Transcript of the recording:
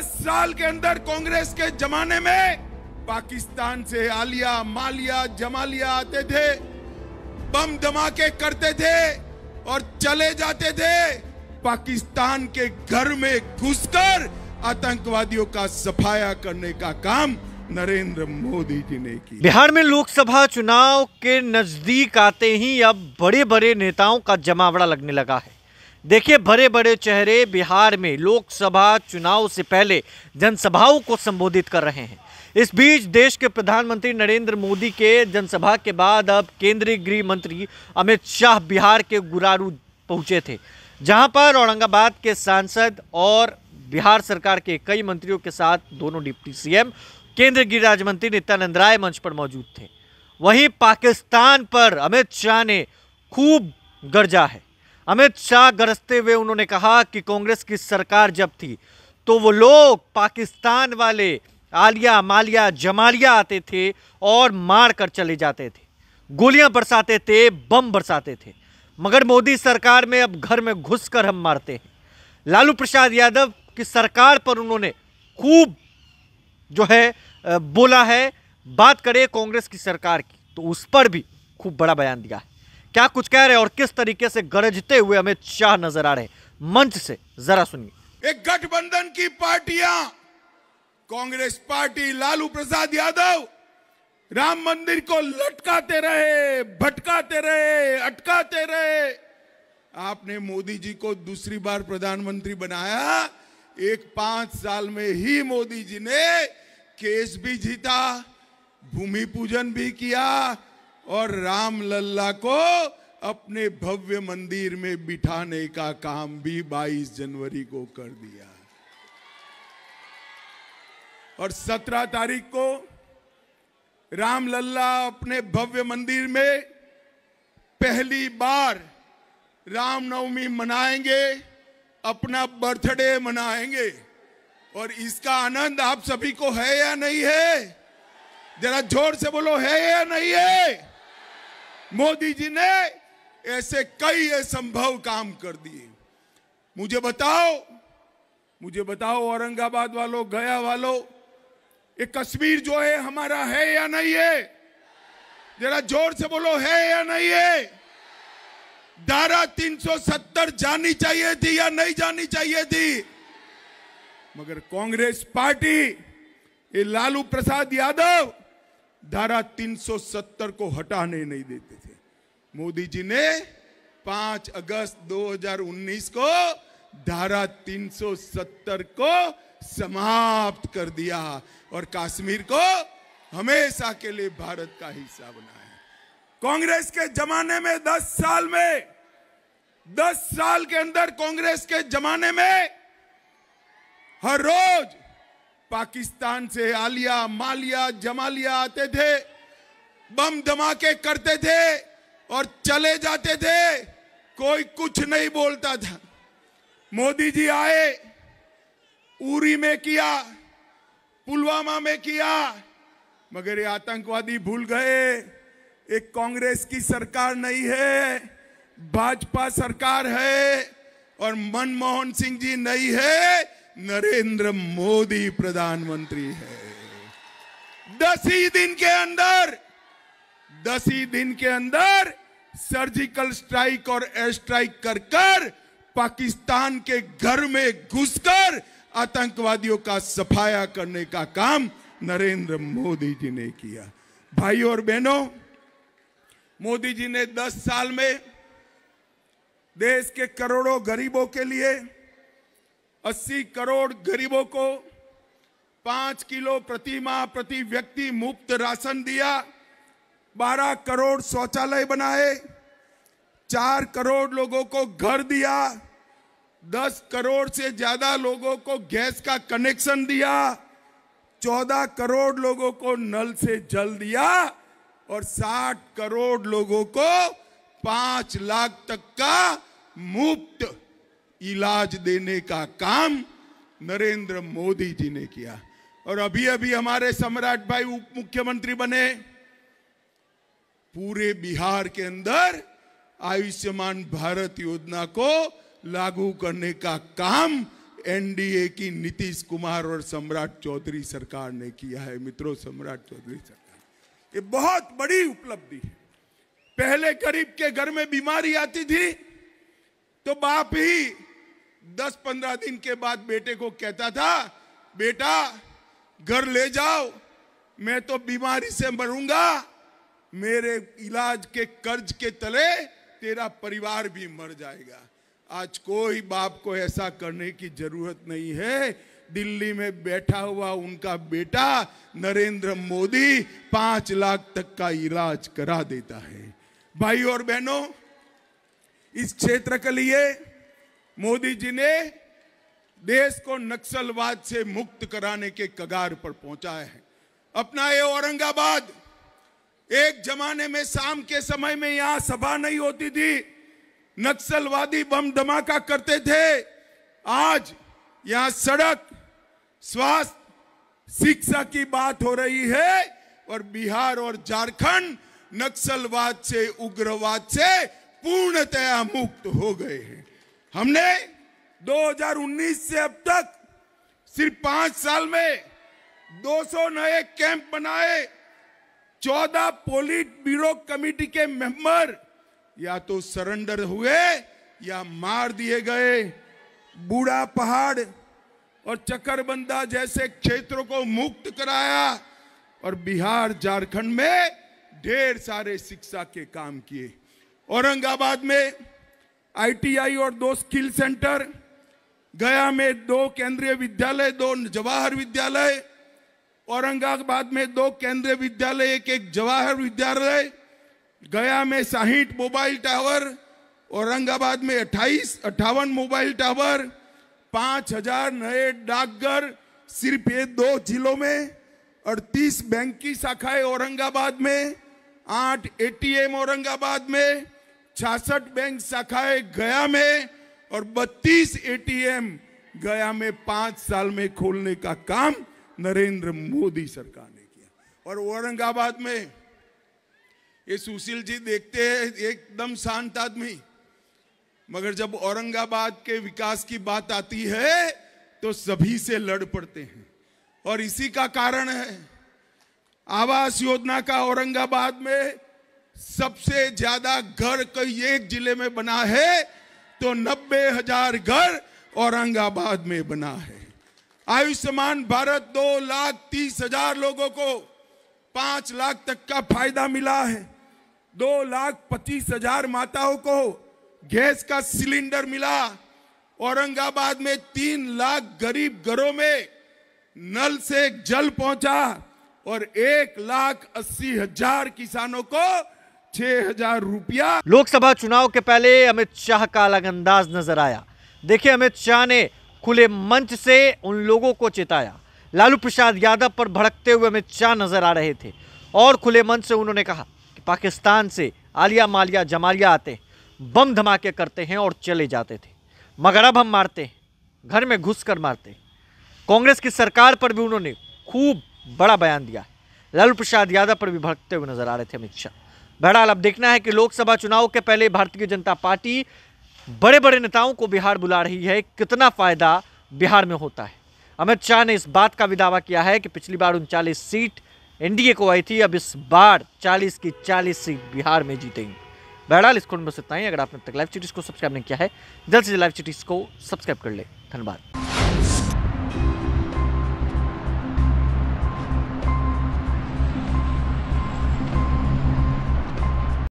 दस साल के अंदर कांग्रेस के जमाने में पाकिस्तान से आलिया मालिया जमालिया आते थे बम धमाके करते थे और चले जाते थे पाकिस्तान के घर में घुसकर आतंकवादियों का सफाया करने का काम नरेंद्र मोदी जी ने की बिहार में लोकसभा चुनाव के नजदीक आते ही अब बड़े बड़े नेताओं का जमावड़ा लगने लगा है देखिए भरे बड़े चेहरे बिहार में लोकसभा चुनाव से पहले जनसभाओं को संबोधित कर रहे हैं इस बीच देश के प्रधानमंत्री नरेंद्र मोदी के जनसभा के बाद अब केंद्रीय गृह मंत्री अमित शाह बिहार के गुरारू पहुंचे थे जहां पर औरंगाबाद के सांसद और बिहार सरकार के कई मंत्रियों के साथ दोनों डिप्टी सीएम केंद्रीय गृह राज्य मंत्री नित्यानंद राय मंच पर मौजूद थे वहीं पाकिस्तान पर अमित शाह ने खूब गर्जा है अमित शाह गरजते हुए उन्होंने कहा कि कांग्रेस की सरकार जब थी तो वो लोग पाकिस्तान वाले आलिया मालिया जमालिया आते थे और मार कर चले जाते थे गोलियां बरसाते थे बम बरसाते थे मगर मोदी सरकार में अब घर में घुसकर हम मारते हैं लालू प्रसाद यादव की सरकार पर उन्होंने खूब जो है बोला है बात करें कांग्रेस की सरकार की तो उस पर भी खूब बड़ा बयान दिया है क्या कुछ कह रहे हैं और किस तरीके से गरजते हुए अमित शाह नजर आ रहे मंच से जरा सुनिए एक गठबंधन की पार्टियां कांग्रेस पार्टी लालू प्रसाद यादव राम मंदिर को लटकाते रहे भटकाते रहे अटकाते रहे आपने मोदी जी को दूसरी बार प्रधानमंत्री बनाया एक पांच साल में ही मोदी जी ने केस भी जीता भूमि पूजन भी किया और राम लल्ला को अपने भव्य मंदिर में बिठाने का काम भी 22 जनवरी को कर दिया और 17 तारीख को राम लल्ला अपने भव्य मंदिर में पहली बार रामनवमी मनाएंगे अपना बर्थडे मनाएंगे और इसका आनंद आप सभी को है या नहीं है जरा जोर से बोलो है या नहीं है मोदी जी ने ऐसे कई असंभव काम कर दिए मुझे बताओ मुझे बताओ औरंगाबाद वालों गया वालों ये कश्मीर जो है हमारा है या नहीं है जरा जोर से बोलो है या नहीं है धारा 370 जानी चाहिए थी या नहीं जानी चाहिए थी मगर कांग्रेस पार्टी ये लालू प्रसाद यादव धारा 370 को हटाने नहीं देते थे मोदी जी ने 5 अगस्त 2019 को धारा 370 को समाप्त कर दिया और कश्मीर को हमेशा के लिए भारत का हिस्सा बनाया कांग्रेस के जमाने में 10 साल में 10 साल के अंदर कांग्रेस के जमाने में हर रोज पाकिस्तान से आलिया मालिया जमालिया आते थे बम धमाके करते थे और चले जाते थे कोई कुछ नहीं बोलता था मोदी जी आए उरी में किया पुलवामा में किया मगर ये आतंकवादी भूल गए एक कांग्रेस की सरकार नहीं है भाजपा सरकार है और मनमोहन सिंह जी नहीं है नरेंद्र मोदी प्रधानमंत्री है दस ही दिन के अंदर दस ही दिन के अंदर सर्जिकल स्ट्राइक और एयर स्ट्राइक कर कर पाकिस्तान के घर में घुसकर आतंकवादियों का सफाया करने का काम नरेंद्र मोदी जी ने किया भाई और बहनों मोदी जी ने 10 साल में देश के करोड़ों गरीबों के लिए अस्सी करोड़ गरीबों को पांच किलो प्रति माह प्रति व्यक्ति मुफ्त राशन दिया बारह करोड़ शौचालय बनाए चार करोड़ लोगों को घर दिया दस करोड़ से ज्यादा लोगों को गैस का कनेक्शन दिया चौदह करोड़ लोगों को नल से जल दिया और साठ करोड़ लोगों को पांच लाख तक का मुफ्त इलाज देने का काम नरेंद्र मोदी जी ने किया और अभी अभी हमारे सम्राट भाई उप मुख्यमंत्री बने पूरे बिहार के अंदर आयुष्मान भारत योजना को लागू करने का काम एनडीए की नीतीश कुमार और सम्राट चौधरी सरकार ने किया है मित्रों सम्राट चौधरी सरकार ये बहुत बड़ी उपलब्धि है पहले गरीब के घर में बीमारी आती थी तो बाप ही दस पंद्रह दिन के बाद बेटे को कहता था बेटा घर ले जाओ मैं तो बीमारी से मरूंगा मेरे इलाज के कर्ज के तले तेरा परिवार भी मर जाएगा आज कोई बाप को ऐसा करने की जरूरत नहीं है दिल्ली में बैठा हुआ उनका बेटा नरेंद्र मोदी पांच लाख तक का इलाज करा देता है भाई और बहनों इस क्षेत्र के लिए मोदी जी ने देश को नक्सलवाद से मुक्त कराने के कगार पर पहुंचाए हैं अपना ये औरंगाबाद एक जमाने में शाम के समय में यहां सभा नहीं होती थी नक्सलवादी बम धमाका करते थे आज यहां सड़क स्वास्थ्य शिक्षा की बात हो रही है और बिहार और झारखंड नक्सलवाद से उग्रवाद से पूर्णतया मुक्त हो गए हैं हमने 2019 से अब तक सिर्फ पांच साल में 200 नए कैंप बनाए 14 पोलिट ब्यूरो कमेटी के मेंबर या तो सरेंडर हुए या मार दिए गए बूढ़ा पहाड़ और चक्करबंदा जैसे क्षेत्रों को मुक्त कराया और बिहार झारखंड में ढेर सारे शिक्षा के काम किए औरंगाबाद में आईटीआई और दो स्किल सेंटर गया में दो केंद्रीय विद्यालय दो जवाहर विद्यालय औरंगाबाद में दो केंद्रीय विद्यालय एक एक जवाहर विद्यालय गया में साहिठ मोबाइल टावर औरंगाबाद में अट्ठाईस अट्ठावन मोबाइल टावर हजार नए डाकघर सिर्फ ये दो जिलों में अड़तीस बैंक की शाखाएं औरंगाबाद में आठ एटीएम औरंगाबाद में 66 बैंक शाखाएं गया में और 32 एटीएम गया में पांच साल में खोलने का काम नरेंद्र मोदी सरकार ने किया और औरंगाबाद में ये सुशील जी देखते हैं एकदम शांत आदमी मगर जब औरंगाबाद के विकास की बात आती है तो सभी से लड़ पड़ते हैं और इसी का कारण है आवास योजना का औरंगाबाद में सबसे ज्यादा घर कई एक जिले में बना है तो नब्बे हजार घर औरंगाबाद में बना है आयुष्मान भारत दो लाख तीस हजार लोगों को पांच लाख तक का फायदा मिला है दो लाख पच्चीस हजार माताओं को गैस का सिलेंडर मिला औरंगाबाद में तीन लाख गरीब घरों में नल से जल पहुंचा और एक लाख अस्सी हजार किसानों को छह हजार रुपया लोकसभा चुनाव के पहले अमित शाह का अलग अंदाज नजर आया देखिए अमित शाह ने खुले मंच से उन लोगों को चेताया लालू प्रसाद यादव पर भड़कते हुए अमित शाह नजर आ रहे थे और खुले मंच से उन्होंने कहा कि पाकिस्तान से आलिया मालिया जमालिया आते बम धमाके करते हैं और चले जाते थे मगर अब हम मारते हैं घर में घुस कर मारते कांग्रेस की सरकार पर भी उन्होंने खूब बड़ा बयान दिया लालू प्रसाद यादव पर भी भड़कते हुए नजर आ रहे थे अमित शाह बहरहाल अब देखना है कि लोकसभा चुनाव के पहले भारतीय जनता पार्टी बड़े बड़े नेताओं को बिहार बुला रही है कितना फ़ायदा बिहार में होता है अमित शाह ने इस बात का भी दावा किया है कि पिछली बार उनचालीस सीट एनडीए को आई थी अब इस बार 40 की 40 सीट बिहार में जीतेंगी बहरहाल इसको बस इतना ही अगर आपने तक लाइव चिटीज को सब्सक्राइब नहीं किया है जल्द से जल्द लाइव चिटीज को सब्सक्राइब कर ले धन्यवाद